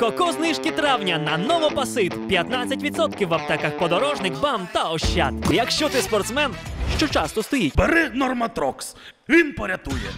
Коко знижки травня на новопасит 15% в аптеках подорожник, бам та ощад. Якщо ти спортсмен, що часто стоїть. Бери норматрокс. Він порятує.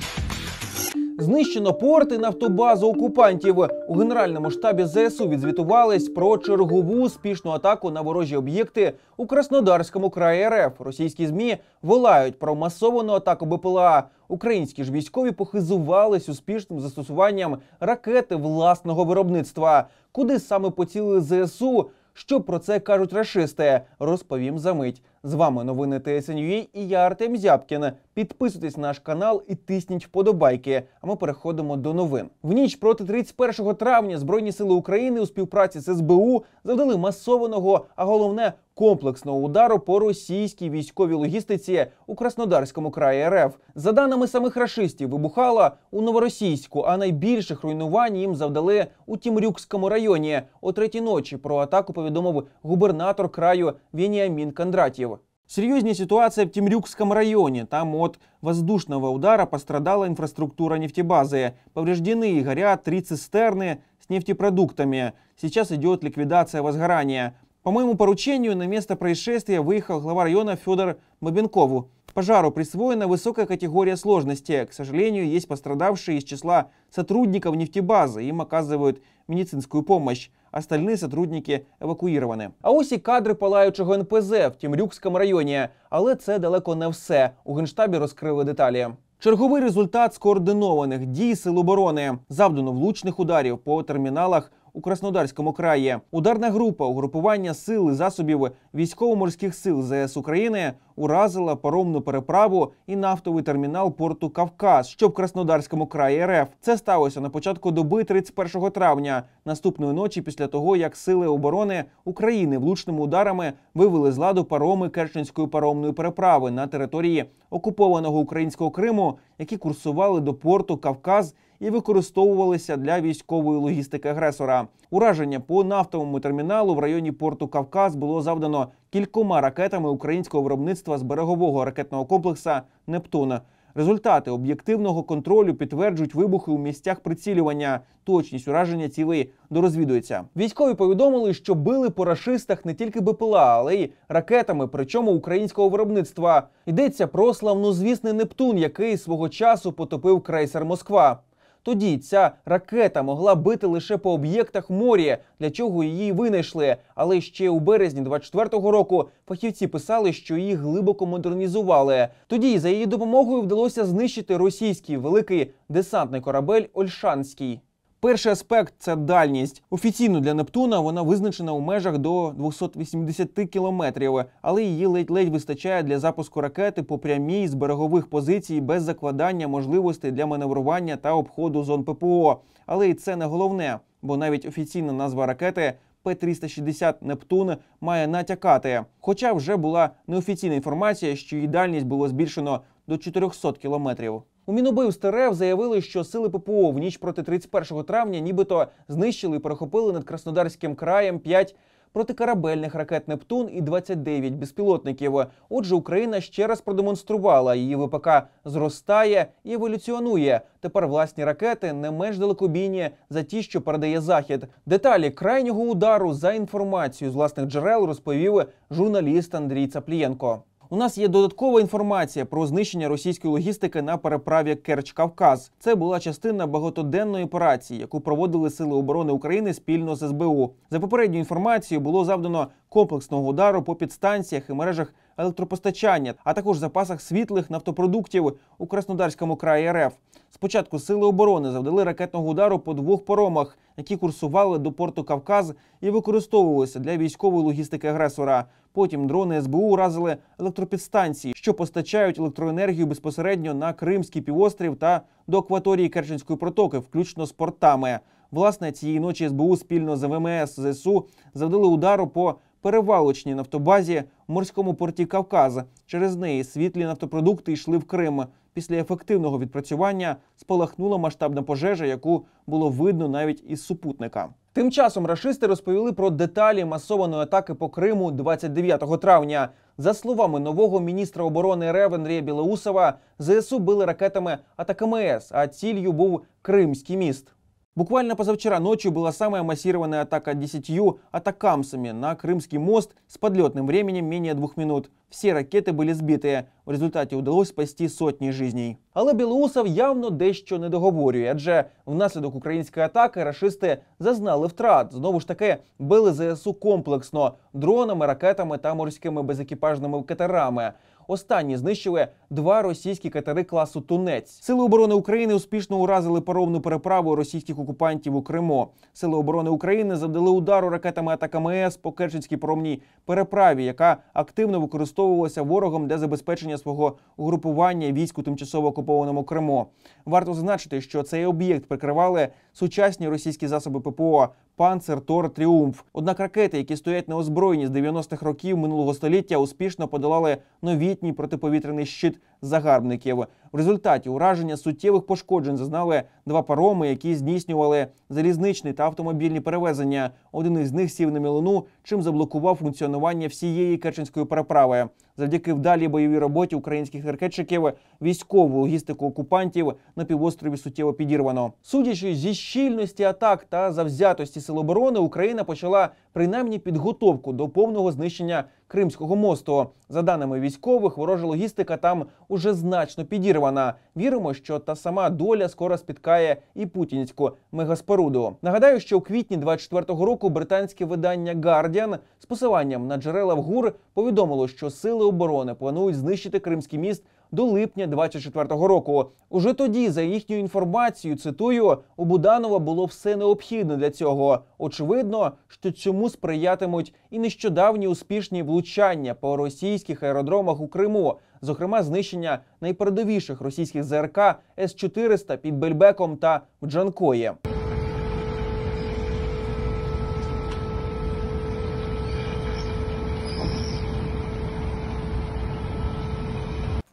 Знищено порти нафтобазу окупантів у генеральному штабі ЗСУ відзвітувались про чергову успішну атаку на ворожі об'єкти у Краснодарському краї РФ. Російські змі волають про масовану атаку БПЛА. Українські ж військові похизувались успішним застосуванням ракети власного виробництва, куди саме поцілили ЗСУ. Що про це кажуть рашисти, розповім за мить. З вами новини ТСНЮ і я Артем Зябкін. Підписуйтесь на наш канал і тисніть вподобайки. А ми переходимо до новин. В ніч проти 31 травня Збройні сили України у співпраці з СБУ завдали масованого, а головне комплексного удару по російській військовій логістиці у Краснодарському краї РФ. За даними самих рашистів, вибухала у новоросійську, а найбільших руйнувань їм завдали у Тімрюкському районі. О третій ночі про атаку повідомив губернатор краю Веніамін Кондратів. Серьезнее ситуация в Темрюкском районе. Там от воздушного удара пострадала инфраструктура нефтебазы. Повреждены и горят три цистерны с нефтепродуктами. Сейчас идет ликвидация возгорания. По моему поручению на место происшествия выехал глава района Федор Бабенкову. Пожару присвоена высокая категория сложности. К сожалению, есть пострадавшие из числа сотрудников нефтебазы. Им оказывают медицинскую помощь. остальные сотрудники евакуїровані. А ось і кадри палаючого НПЗ в Тімрюкському районі, але це далеко не все. У генштабі розкрили деталі. Черговий результат скоординованих дій сил оборони, завдано влучних ударів по терміналах у Краснодарському краї. Ударна група угрупування сил і засобів військово-морських сил ЗС України уразила паромну переправу і нафтовий термінал порту Кавказ, що в Краснодарському краї РФ. Це сталося на початку доби 31 травня, наступної ночі, після того як сили оборони України влучними ударами вивели з ладу пароми Керченської паромної переправи на території окупованого українського Криму, які курсували до порту Кавказ і використовувалися для військової логістики агресора. Ураження по нафтовому терміналу в районі порту Кавказ було завдано кількома ракетами українського виробництва з берегового ракетного комплекса Нептуна. Результати об'єктивного контролю підтверджують вибухи у місцях прицілювання. Точність ураження цілей дорозвідується. Військові повідомили, що били по рашистах не тільки БПЛА, але й ракетами, причому українського виробництва. Йдеться про славнозвісний Нептун, який свого часу потопив крейсер Москва. Тоді ця ракета могла бити лише по об'єктах морі для чого її винайшли. Але ще у березні 24-го року фахівці писали, що її глибоко модернізували. Тоді за її допомогою вдалося знищити російський великий десантний корабель Ольшанський. Перший аспект це дальність. Офіційно для Нептуна вона визначена у межах до 280 кілометрів, але її ледь-ледь вистачає для запуску ракети по прямій з берегових позицій без закладання можливостей для маневрування та обходу зон ППО. Але і це не головне, бо навіть офіційна назва ракети. П-360 Нептун має натякати. Хоча вже була неофіційна інформація, що її дальність було збільшено до 400 кілометрів. У Мінобивстві РФ заявили, що сили ППО в ніч проти 31 травня, нібито знищили і перехопили над Краснодарським краєм 5 протикорабельних ракет Нептун і 29 безпілотників. Отже, Україна ще раз продемонструвала її ВПК зростає і еволюціонує. Тепер власні ракети не менш далекобійні за ті, що передає захід. Деталі крайнього удару за інформацією з власних джерел розповів журналіст Андрій Цаплієнко. У нас є додаткова інформація про знищення російської логістики на переправі Керч Кавказ. Це була частина багатоденної операції, яку проводили Сили оборони України спільно з СБУ. За попередньою інформацією було завдано комплексного удару по підстанціях і мережах електропостачання, а також запасах світлих нафтопродуктів у Краснодарському краї РФ. Спочатку сили оборони завдали ракетного удару по двох поромах, які курсували до порту Кавказ і використовувалися для військової логістики агресора. Потім дрони СБУ уразили електропідстанції, що постачають електроенергію безпосередньо на Кримський півострів та до акваторії Керченської протоки, включно з портами. Власне, цієї ночі СБУ спільно з ВМС ЗСУ завдали удару по перевалочній нафтобазі в морському порті Кавказ. Через неї світлі нафтопродукти йшли в Крим після ефективного відпрацювання спалахнула масштабна пожежа, яку було видно навіть із супутника. Тим часом рашисти розповіли про деталі масованої атаки по Криму 29 травня. За словами нового міністра оборони РФ Андрія Білоусова, ЗСУ били ракетами АТАКМС, а ціллю був Кримський міст. Буквально позавчора ночі була самая массированная атака десятью атакамсами на Крымский мост с подлетным временем менее двух минут. Все ракеты были сбиты. В результаті удалось спасти сотні жизней. Але Білоусов явно дещо не договорює, адже внаслідок української атаки рашисти зазнали втрат. Знову ж таки били ЗСУ комплексно дронами, ракетами та морськими безекіпажними катерами. Останні знищили два російські катери класу Тунець. Сили оборони України успішно уразили паромну переправу російських окупантів у Криму. Сили оборони України завдали удару ракетами атака МС по Керченській паромній переправі, яка активно використовувалася ворогом для забезпечення розміщення свого угрупування військ у тимчасово окупованому Криму. Варто зазначити, що цей об'єкт прикривали сучасні російські засоби ППО Панцер, Тор, Тріумф. Однак ракети, які стоять на озброєнні з 90-х років минулого століття, успішно подолали новітній протиповітряний щит загарбників. В результаті ураження суттєвих пошкоджень зазнали два пароми, які здійснювали залізничні та автомобільні перевезення. Один із них сів на мілину, чим заблокував функціонування всієї Керченської переправи. Завдяки вдалій бойовій роботі українських ракетчиків військову логістику окупантів на півострові суттєво підірвано. Судячи зі щільності атак та завзятості сил оборони Україна почала принаймні підготовку до повного знищення Кримського мосту. За даними військових, ворожа логістика там уже значно підірвана. Віримо, що та сама доля скоро спіткає і путінську мегаспоруду. Нагадаю, що у квітні 24-го року британське видання Guardian з посиланням на джерела в ГУР повідомило, що сили оборони планують знищити Кримський міст до липня 24-го року. Уже тоді, за їхню інформацію цитую у Буданова було все необхідне для цього. Очевидно, що цьому сприятимуть і нещодавні успішні влучання по російських аеродромах у Криму, зокрема знищення найпередовіших російських ЗРК С 400 під Бельбеком та в Джанкої.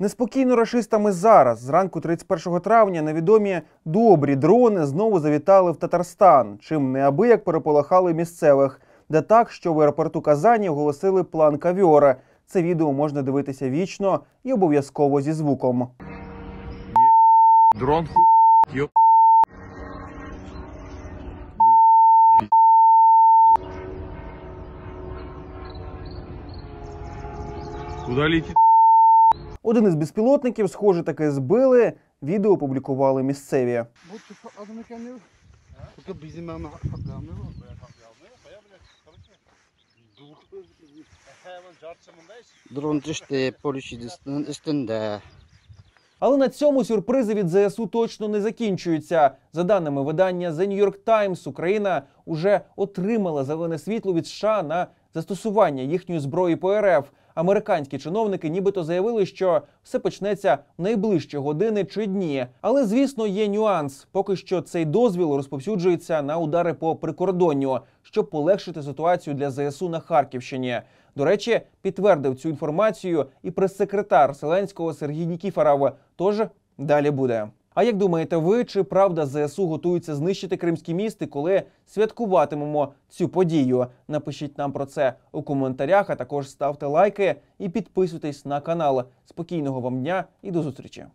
Неспокійно рашистами зараз, зранку 31 травня, невідомі добрі дрони знову завітали в Татарстан, чим неабияк переполохали місцевих, де так, що в аеропорту Казані оголосили план кавіора. Це відео можна дивитися вічно і обов'язково зі звуком. Дрон Куда летит? Один із безпілотників, схоже, таки збили. Відео опублікували місцеві. Дрон düştü, Але на цьому сюрпризи від ЗСУ точно не закінчуються. За даними видання The New York Times, Україна уже отримала зелене світло від США на застосування їхньої зброї по РФ, американські чиновники нібито заявили, що все почнеться в найближчі години чи дні. Але звісно, є нюанс. Поки що цей дозвіл розповсюджується на удари по прикордонню, щоб полегшити ситуацію для ЗСУ на Харківщині. До речі, підтвердив цю інформацію і прес-секретар Селенського Сергій Нікіфоров. Тож далі буде. А як думаєте, ви чи правда ЗСУ готується знищити кримські місти, коли святкуватимемо цю подію? Напишіть нам про це у коментарях. А також ставте лайки і підписуйтесь на канал. Спокійного вам дня і до зустрічі.